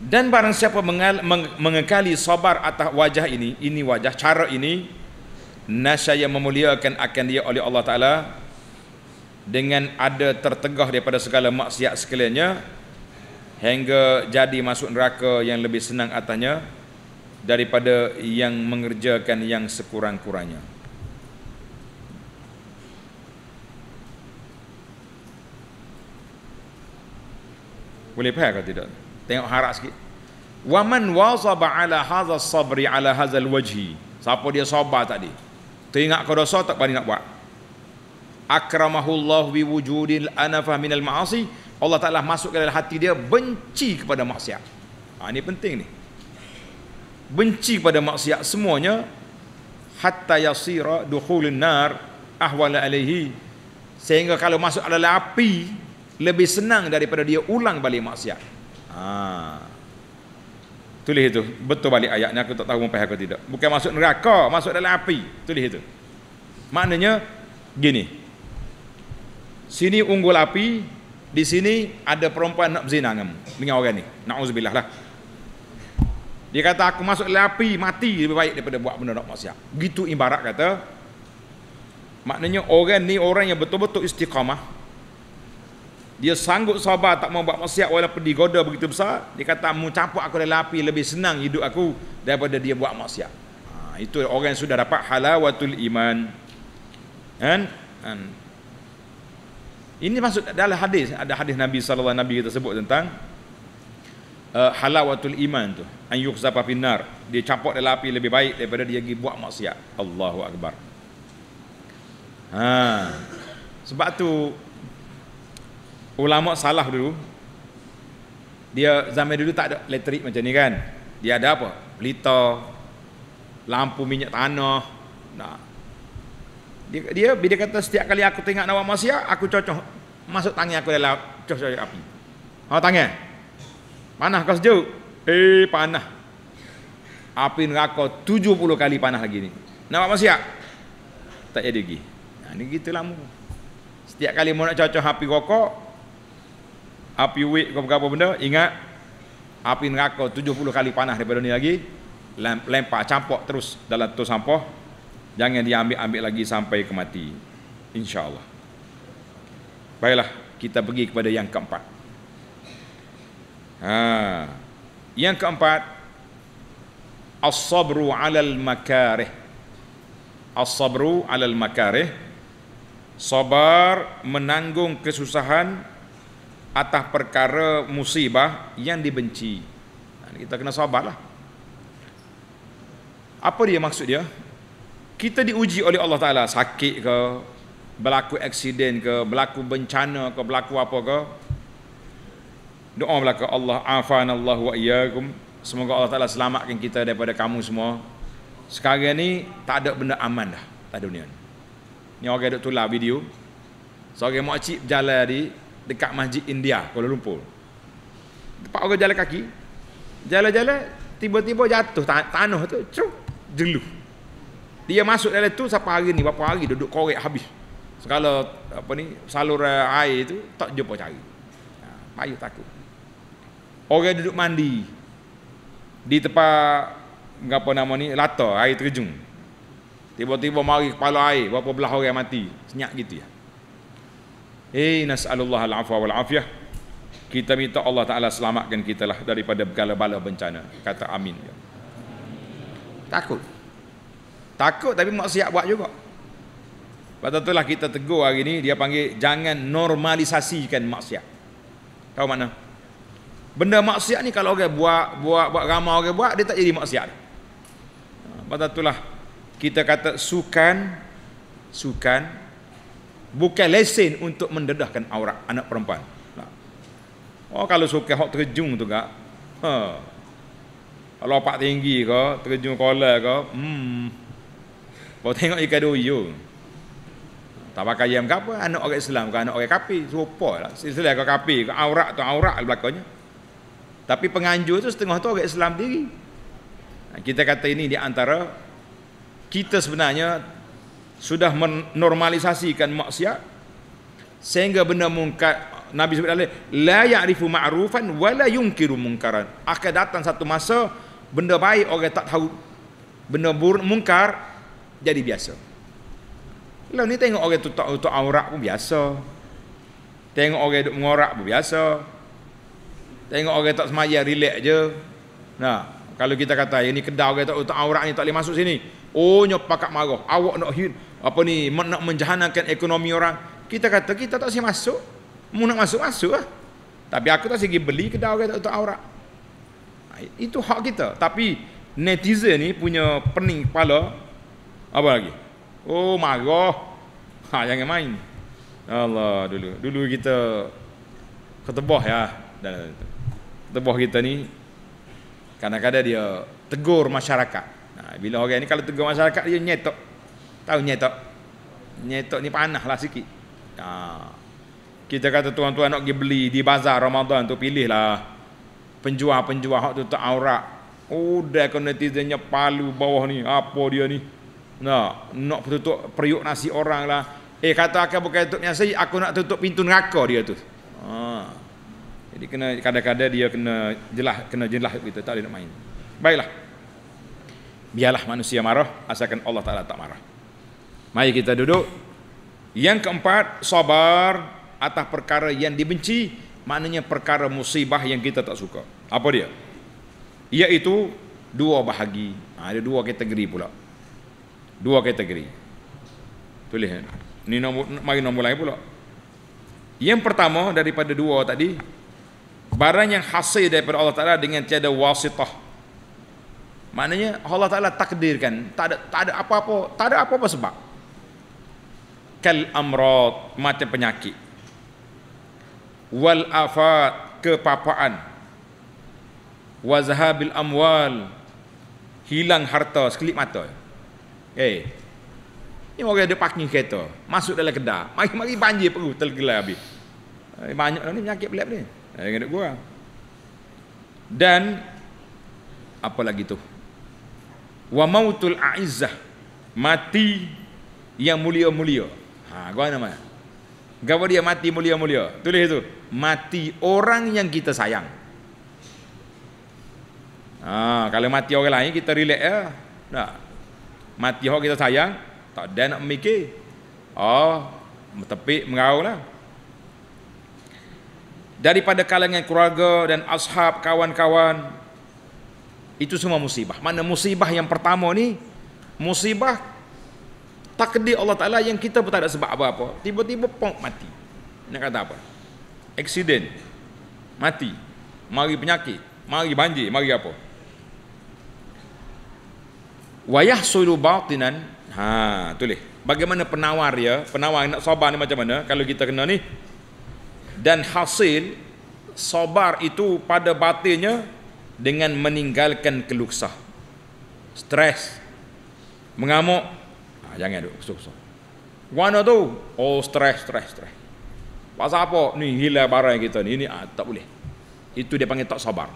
Dan barang siapa mengal, meng, mengekali sabar atas wajah ini, ini wajah cara ini nasyaya memuliakan akan dia oleh Allah Taala dengan ada tertegah daripada segala maksiat sekaliannya hingga jadi masuk neraka yang lebih senang atasnya daripada yang mengerjakan yang sekurang-kurangnya. Boleh faham ke tidak? Tengok harap sikit. Wa man wasaba ala hadha sabri ala hadha wajhi Siapa dia sabar tadi? Teringat kau dosa tak pandai nak buat. Akramahullah bi wujudil anafa minal ma'asi. Allah Taala masuk ke dalam hati dia benci kepada maksiat. Ha, ini penting ni. Benci kepada maksiat semuanya hatta yasira dukhulun nar ahwala alaihi sehingga kalau masuk adalah api lebih senang daripada dia ulang balik maksiat. Ha. Tulis itu, betul balik ayatnya aku tak tahu mumpah aku tidak. Bukan masuk neraka, masuk dalam api. Tulis itu. Maknanya gini. Sini unggul api, di sini ada perempuan nak berzina dengan, dengan orang ni. Nauzubillah lah. Dia kata aku masuk dalam api, mati lebih baik daripada buat benda nak maksiat. Gitu ibarat kata Maknanya orang ni orang yang betul-betul istiqamah, dia sanggup sabar tak mau buat maksiat walaupun digoda begitu besar dia kata mu campur aku dalam api lebih senang hidup aku daripada dia buat maksiat ha, itu orang yang sudah dapat halawatul iman kan kan ini maksud dalam hadis ada hadis Nabi saw. nabi kita sebut tentang uh, halawatul iman tu an yukhzafa finnar dia campur dalam api lebih baik daripada dia pergi buat maksiat Allahu akbar ha sebab tu ulama salah dulu dia zaman dulu tak ada elektrik macam ni kan dia ada apa pelita lampu minyak tanah nah dia dia bila kata setiap kali aku tengok nawa masia aku cocok masuk tangan aku dalam cocok api ha tangan panah kau sejuk eh panah api neraka 70 kali panah lagi ni nawa masia tak jadi lagi nah ni gitulah mu setiap kali mau nak cocok api rokok api wik ke apa-apa benda ingat api neraka 70 kali panah daripada ni lagi lempar campur terus dalam tu sampah jangan diambil-ambil lagi sampai ke mati insyaallah baiklah kita pergi kepada yang keempat ha yang keempat as-sabru 'alal makarih as-sabru 'alal makarih sabar menanggung kesusahan atas perkara musibah yang dibenci. Ha, kita kena sabarlah. Apa dia maksud dia? Kita diuji oleh Allah Taala sakit ke, berlaku aksiden ke, berlaku bencana ke, berlaku apa ke? Doa belaka Allah afanallahu wa iyyakum. Semoga Allah Taala selamatkan kita daripada kamu semua. Sekarang ni tak ada benda aman dah dalam dunia ni. Ni orang duk tular video. Seorang mak cik berjalan di dekat Masjid India, Kuala Lumpur. Empat orang jalan kaki. Jalan-jalan, tiba-tiba jatuh tan- tanah tu, cuk, jeluh. Dia masuk dalam tu sampai hari ni, berapa hari duduk korek habis. Segala apa ni, salur air tu tak jumpa cari. Ha, payuh takut. Orang duduk mandi di tempat apa nama ni, lata air terjun. Tiba-tiba mari kepala air, berapa belah orang mati. Senyap gitu ya. Eh, nas'alullah al-afwa wal-afiyah. Kita minta Allah Ta'ala selamatkan kita lah daripada bala-bala bencana. Kata amin. Takut. Takut tapi maksiat buat juga. Sebab tu lah kita tegur hari ni, dia panggil jangan normalisasikan maksiat. Tahu mana? Benda maksiat ni kalau orang buat, buat, buat ramai orang buat, dia tak jadi maksiat. Sebab tu lah kita kata sukan, sukan, bukan lesen untuk mendedahkan aurat anak perempuan. Oh kalau suka hok terjun tu gak. Ha. Lompat tinggi ke, terjun kolam ke, hmm. Kau tengok ikan duyu. Tak pakai ayam ke apa, anak orang Islam ke anak orang kapi, serupa lah. Sila-sila kau kapi, kau aurat tu aurat lah belakangnya. Tapi penganjur tu setengah tu orang Islam diri. Kita kata ini di antara kita sebenarnya sudah menormalisasikan maksiat sehingga benda mungkar Nabi sebut alaih la ya'rifu ma'rufan wa la yunkiru mungkaran akan datang satu masa benda baik orang tak tahu benda buruk mungkar jadi biasa lalu ni tengok orang tutup tutup aurat pun biasa tengok orang duk mengorak pun biasa tengok orang tak semaya relax je nah kalau kita kata ini kedai orang tak tutup aurat ni tak boleh masuk sini oh nyopak kat marah awak nak hidup apa ni nak menjahanakan ekonomi orang kita kata kita tak sih masuk mu nak masuk masuk lah. tapi aku tak sih beli kedai orang untuk aura. itu hak kita tapi netizen ni punya pening kepala apa lagi oh marah ha jangan main Allah dulu dulu kita ketebah ya dan ketebah kita ni kadang-kadang dia tegur masyarakat bila orang ni kalau tegur masyarakat dia nyetok Tahu nyetok? Nyetok ni panah lah sikit. Ha. Kita kata tuan-tuan nak pergi beli di bazar Ramadan tu pilihlah penjual-penjual hak tu tak aurat. Udah kena netizennya palu bawah ni. Apa dia ni? Nah, nak tutup periuk nasi orang lah. Eh kata aku bukan tutup nasi, aku nak tutup pintu neraka dia tu. Ha. Jadi kena kadang-kadang dia kena jelah kena jelah kita tak boleh nak main. Baiklah. Biarlah manusia marah, asalkan Allah Taala tak marah. Mari kita duduk. Yang keempat, sabar atas perkara yang dibenci, maknanya perkara musibah yang kita tak suka. Apa dia? Iaitu dua bahagi. Ha, ada dua kategori pula. Dua kategori. Tulis kan? Eh? Ini nombor, mari nombor lain pula. Yang pertama daripada dua tadi, barang yang hasil daripada Allah Ta'ala dengan tiada wasitah. Maknanya Allah Ta'ala takdirkan, tak ada, tak ada apa-apa, tak ada apa-apa sebab kal amrad macam penyakit wal afat kepapaan wazhabil amwal hilang harta sekelip mata eh ni orang ada parking kereta masuk dalam kedai mari-mari banjir perut tergelar habis eh, banyak ni penyakit pelik ni eh, dengan gua dan apa lagi tu wa mautul aizah mati yang mulia-mulia Ha, gua nama. Gawa dia mati mulia-mulia. Tulis itu. Mati orang yang kita sayang. Ha, kalau mati orang lain kita relax ya. Nah. Mati orang kita sayang, tak ada nak mikir. Oh, tepik mengaulah. Daripada kalangan keluarga dan ashab kawan-kawan itu semua musibah. Mana musibah yang pertama ni? Musibah takdir Allah Ta'ala yang kita pun tak ada sebab apa-apa tiba-tiba pong mati nak kata apa Eksiden, mati mari penyakit mari banjir mari apa wayah sulu batinan ha tulis bagaimana penawar ya penawar nak sabar ni macam mana kalau kita kena ni dan hasil sabar itu pada batinnya dengan meninggalkan keluksah stres mengamuk Ha, jangan duduk kesusah. Mana tu? Oh, stress, stress, stress. Pas apa? Ni hilang barang kita ni. Ini ha, tak boleh. Itu dia panggil tak sabar.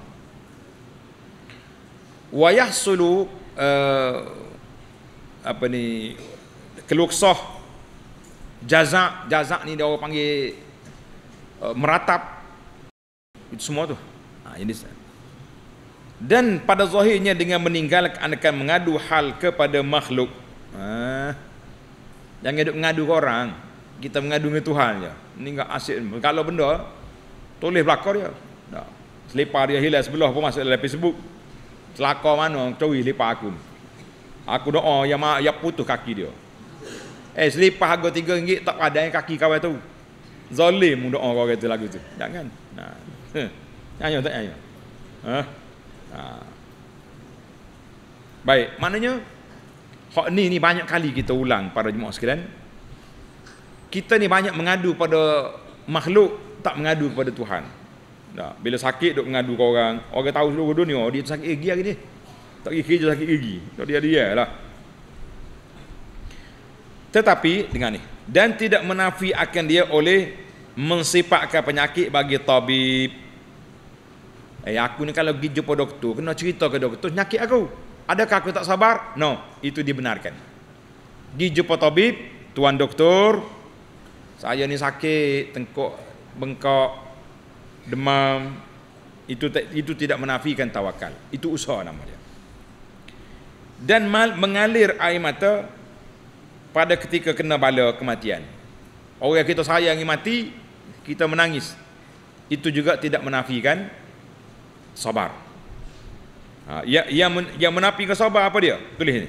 Wayah sulu uh, eh, apa ni keluksoh, jazak jazak ni dia orang panggil uh, meratap itu semua tu ha, ini dan pada zahirnya dengan meninggalkan akan mengadu hal kepada makhluk Eh, jangan hidup mengadu ke orang. Kita mengadu dengan Tuhan Ya, Ini enggak asyik. Kalau benda, tulis belakang dia. Tak. Selepas dia hilang sebelah pun masuk dalam Facebook. Selakar mana, cari selepas aku. Aku doa ya ma- ya putus kaki dia. Eh, selepas harga tiga ringgit, tak ada yang kaki kawan tu. Zalim doa orang kata lagu tu. Jangan. Nah. Nyanyo tak nyanyo. Ha? Baik, maknanya Hak ni ni banyak kali kita ulang pada jemaah sekalian. Kita ni banyak mengadu pada makhluk tak mengadu kepada Tuhan. Nah, bila sakit dok mengadu ke orang, orang tahu seluruh dunia dia sakit gigi hari ni. Tak gigi kerja sakit gigi. Tak dia dia lah. Tetapi dengan ni dan tidak menafi akan dia oleh mensifatkan penyakit bagi tabib. Eh aku ni kalau pergi jumpa doktor kena cerita ke doktor penyakit aku. Adakah aku tak sabar? No, itu dibenarkan. Dijumpa tabib, tuan doktor, saya ni sakit, tengkok, bengkok, demam. Itu itu tidak menafikan tawakal. Itu usaha nama dia. Dan mal, mengalir air mata pada ketika kena bala kematian. Orang yang kita sayangi mati, kita menangis. Itu juga tidak menafikan sabar. Ha, yang, yang, men, yang menafikan sabar apa dia? Tulis ni.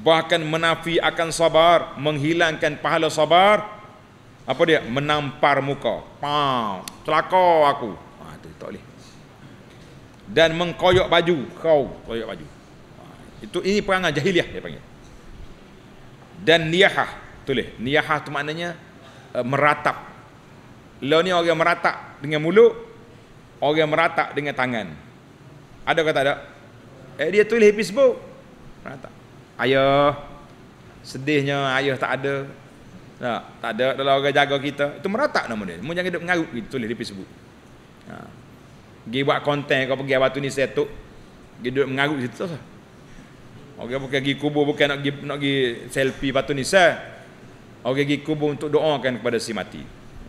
Bahkan menafi akan sabar, menghilangkan pahala sabar. Apa dia? Menampar muka. Pau, celaka aku. Ha, itu tak boleh. Dan mengkoyok baju. Kau koyok baju. Ha, itu ini perangai jahiliah dia panggil. Dan niyahah. Tulis. Niyahah tu maknanya uh, meratap. Lalu ni orang meratap dengan mulut. Orang meratap dengan tangan. Ada kata ada? Eh dia tulis happy sebut. Kata. Ayah sedihnya ayah tak ada. Tak, tak ada dalam orang jaga kita. Itu merata nama dia. Mu jangan duduk mengarut gitu tulis di Facebook. Ha. Gi buat konten kau pergi batu ni setuk. Gi duduk mengarut situ sah. Orang bukan pergi kubur bukan nak pergi nak pergi selfie batu ni sah. Okay pergi kubur untuk doakan kepada si mati.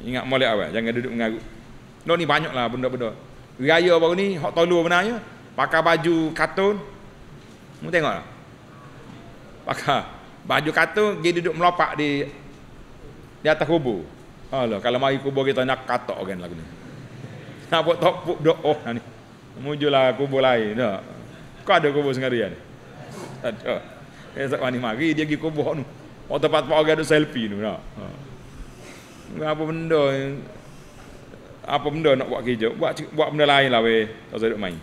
Ingat molek awal jangan duduk mengarut. Noh ni banyaklah benda-benda. Raya baru ni hak tolu benarnya pakai baju katun kamu tengok lah. pakai baju katun dia duduk melopak di di atas kubur Alah, kalau mari kubur kita nak katok kan lagu ni nak buat dok oh ni mujulah kubur lain tak kau ada kubur sengaria ni ada esok mani mari dia pergi kubur ni Oh tempat orang ada selfie tu nak. Ha. Apa benda apa benda nak buat kerja? Buat buat benda lain lah weh. Tak usah duduk main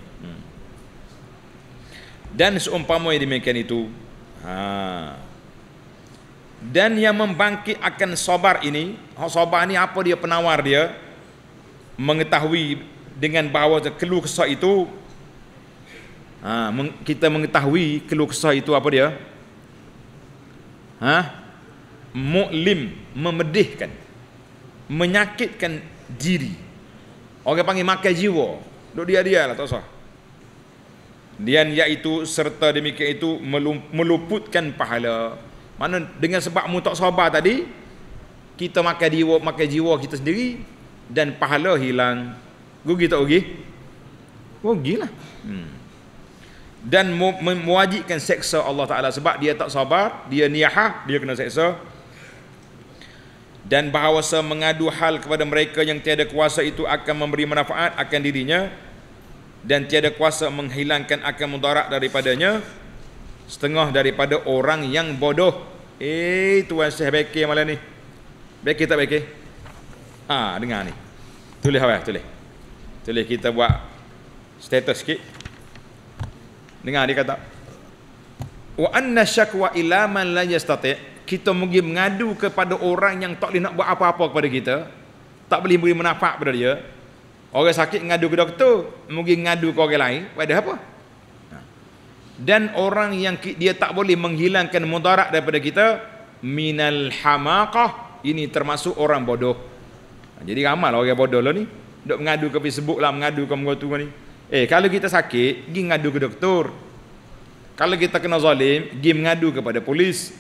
dan seumpama yang demikian itu ha. dan yang membangkit akan sobar ini ha, sobar ini apa dia penawar dia mengetahui dengan bahawa keluh kesah itu ha, kita mengetahui keluh kesah itu apa dia ha? mu'lim memedihkan menyakitkan diri orang panggil makan jiwa duduk dia-dia lah tak usah dan iaitu serta demikian itu meluputkan pahala. Mana dengan sebab mu tak sabar tadi kita makan jiwa makan jiwa kita sendiri dan pahala hilang. gugi tak rugi? Rugilah. Hmm. Dan mewajibkan seksa Allah Ta'ala Sebab dia tak sabar Dia niyaha Dia kena seksa Dan bahawa mengadu hal kepada mereka Yang tiada kuasa itu akan memberi manfaat Akan dirinya dan tiada kuasa menghilangkan akan mudarat daripadanya setengah daripada orang yang bodoh eh tuan Syekh Beke malam ni Beke tak Beke ha dengar ni tulis apa tulis tulis kita buat status sikit dengar dia kata wa anna syakwa ila man la yastati kita mungkin mengadu kepada orang yang tak boleh nak buat apa-apa kepada kita tak boleh beri manfaat pada dia Orang sakit ngadu ke doktor, mungkin ngadu ke orang lain, pada apa? Ha. Dan orang yang dia tak boleh menghilangkan mudarat daripada kita, minal hamaqah, ini termasuk orang bodoh. Ha, jadi ramai orang bodoh lah ni. Duk mengadu ke Facebook lah, mengadu ke mengadu ni. Eh, kalau kita sakit, pergi mengadu ke doktor. Kalau kita kena zalim, pergi mengadu kepada polis.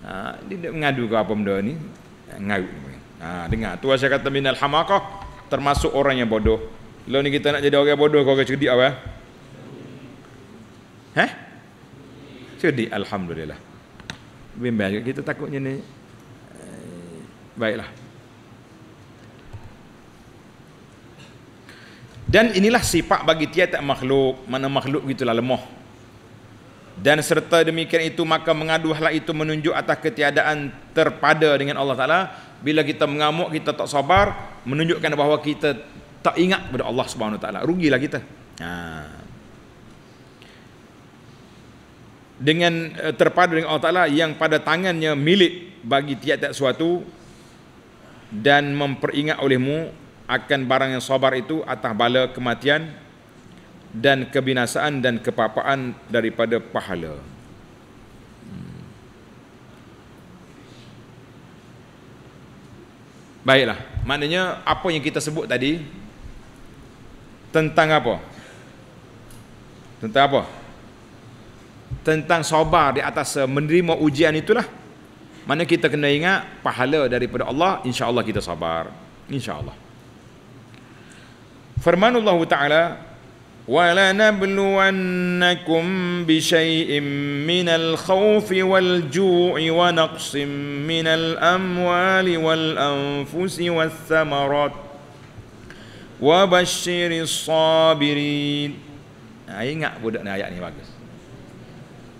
Ha, dia duk mengadu ke apa benda ni. Ngaruk. Ha, dengar, tu saya kata minal hamaqah termasuk orang yang bodoh. Lalu ni kita nak jadi orang bodoh kau orang cerdik apa? Hah? Cerdi, alhamdulillah. Bimbang juga kita takutnya ni. Eh, baiklah. Dan inilah sifat bagi tiada makhluk, mana makhluk gitulah lemah. Dan serta demikian itu maka mengaduhlah itu menunjuk atas ketiadaan terpada dengan Allah Taala. Bila kita mengamuk kita tak sabar, menunjukkan bahawa kita tak ingat kepada Allah Subhanahu taala rugilah kita ha. dengan eh, terpadu dengan Allah taala yang pada tangannya milik bagi tiap-tiap sesuatu dan memperingat olehmu akan barang yang sabar itu atas bala kematian dan kebinasaan dan kepapaan daripada pahala hmm. Baiklah. Maknanya apa yang kita sebut tadi tentang apa? Tentang apa? Tentang sabar di atas eh, menerima ujian itulah. Mana kita kena ingat pahala daripada Allah, insya-Allah kita sabar. Insya-Allah. Firman Allah Taala ولنبلونكم بشيء من الخوف والجوع ونقص من الأموال والأنفس والثمرات وبشر الصابرين nah, ingat budak ayat ni bagus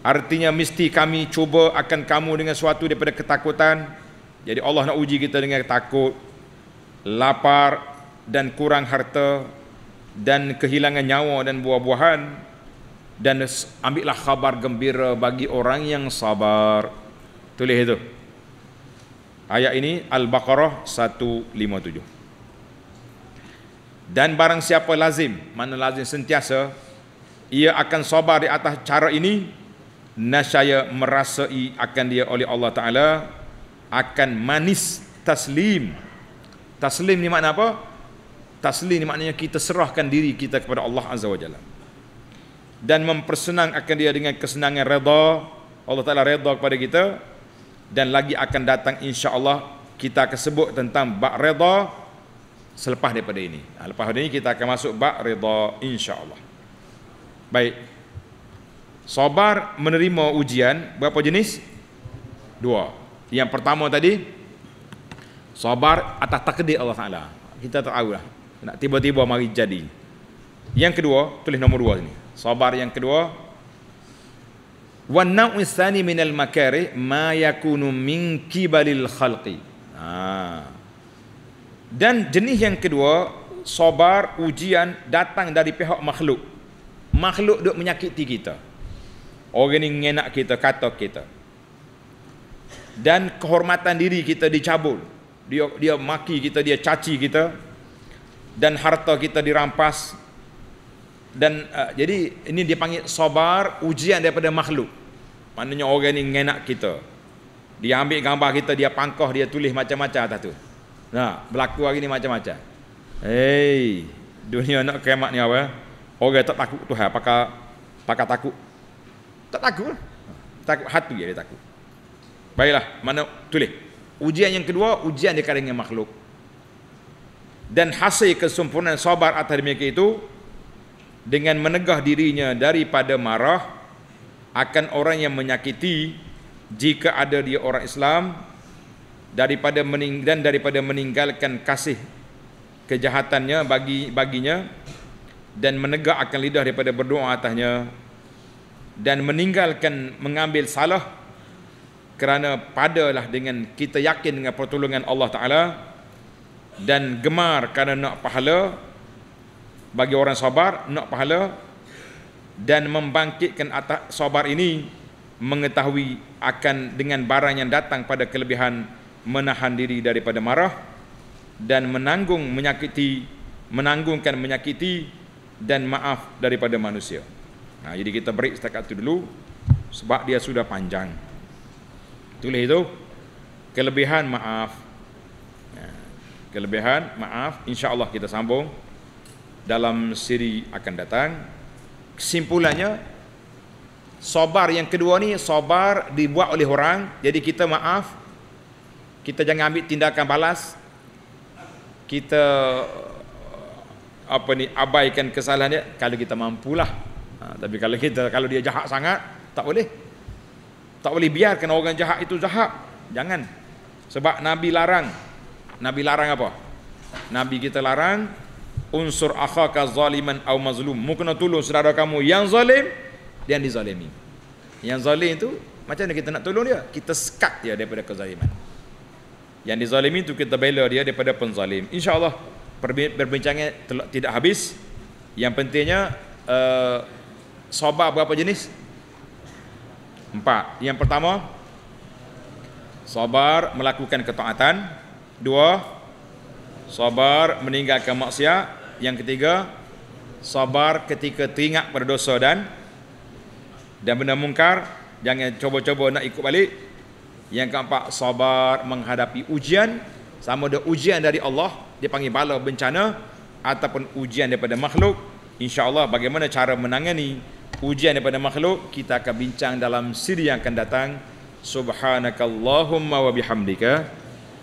artinya mesti kami cuba akan kamu dengan suatu daripada ketakutan jadi Allah nak uji kita dengan takut lapar dan kurang harta dan kehilangan nyawa dan buah-buahan dan ambillah khabar gembira bagi orang yang sabar. Tulis itu. Ayat ini Al-Baqarah 157. Dan barang siapa lazim, mana lazim sentiasa ia akan sabar di atas cara ini nasyaya merasai akan dia oleh Allah Taala akan manis taslim. Taslim ni makna apa? Taslim ni maknanya kita serahkan diri kita kepada Allah Azza wa Jalla. Dan mempersenang akan dia dengan kesenangan redha. Allah Ta'ala redha kepada kita. Dan lagi akan datang insya Allah kita akan sebut tentang bak redha selepas daripada ini. Ha, lepas daripada ini kita akan masuk bak redha insya Allah. Baik. Sabar menerima ujian berapa jenis? Dua. Yang pertama tadi sabar atas takdir Allah Taala. Kita tahu lah nak tiba-tiba mari jadi yang kedua tulis nombor dua ni. sabar yang kedua wan nau insani min al makari ma yakunu min kibalil khalqi ha. dan jenis yang kedua sabar ujian datang dari pihak makhluk makhluk duk menyakiti kita orang ni ngenak kita kata kita dan kehormatan diri kita dicabul dia dia maki kita dia caci kita dan harta kita dirampas dan uh, jadi ini dia panggil sabar ujian daripada makhluk maknanya orang ini ngenak kita dia ambil gambar kita dia pangkah dia tulis macam-macam atas tu nah berlaku hari ni macam-macam hey dunia nak kiamat ni apa orang tak takut Tuhan pakai pakai takut tak takut takut hati dia, takut baiklah mana tulis ujian yang kedua ujian dekat dengan makhluk dan hasil kesempurnaan sabar atas demikian itu dengan menegah dirinya daripada marah akan orang yang menyakiti jika ada dia orang Islam daripada mening- dan daripada meninggalkan kasih kejahatannya bagi baginya dan menegak akan lidah daripada berdoa atasnya dan meninggalkan mengambil salah kerana padalah dengan kita yakin dengan pertolongan Allah Ta'ala dan gemar kerana nak pahala bagi orang sabar nak pahala dan membangkitkan atas sabar ini mengetahui akan dengan barang yang datang pada kelebihan menahan diri daripada marah dan menanggung menyakiti menanggungkan menyakiti dan maaf daripada manusia. Nah, jadi kita break setakat itu dulu sebab dia sudah panjang. Tulis itu kelebihan maaf kelebihan maaf insyaallah kita sambung dalam siri akan datang kesimpulannya sabar yang kedua ni sabar dibuat oleh orang jadi kita maaf kita jangan ambil tindakan balas kita apa ni abaikan kesalahan dia kalau kita mampulah ha, tapi kalau kita kalau dia jahat sangat tak boleh tak boleh biarkan orang jahat itu jahat jangan sebab nabi larang Nabi larang apa? Nabi kita larang unsur akhaka zaliman au mazlum. Mu kena tolong saudara kamu yang zalim dan dizalimi. Yang zalim itu macam mana kita nak tolong dia? Kita sekat dia daripada kezaliman. Yang dizalimi itu kita bela dia daripada penzalim. Insya-Allah perbincangan tidak habis. Yang pentingnya uh, sobat berapa jenis? Empat. Yang pertama sabar melakukan ketaatan Dua Sabar meninggalkan maksiat Yang ketiga Sabar ketika teringat pada dosa dan Dan benda mungkar Jangan cuba-cuba nak ikut balik Yang keempat Sabar menghadapi ujian Sama ada ujian dari Allah Dia panggil bala bencana Ataupun ujian daripada makhluk InsyaAllah bagaimana cara menangani Ujian daripada makhluk Kita akan bincang dalam siri yang akan datang Subhanakallahumma wa bihamdika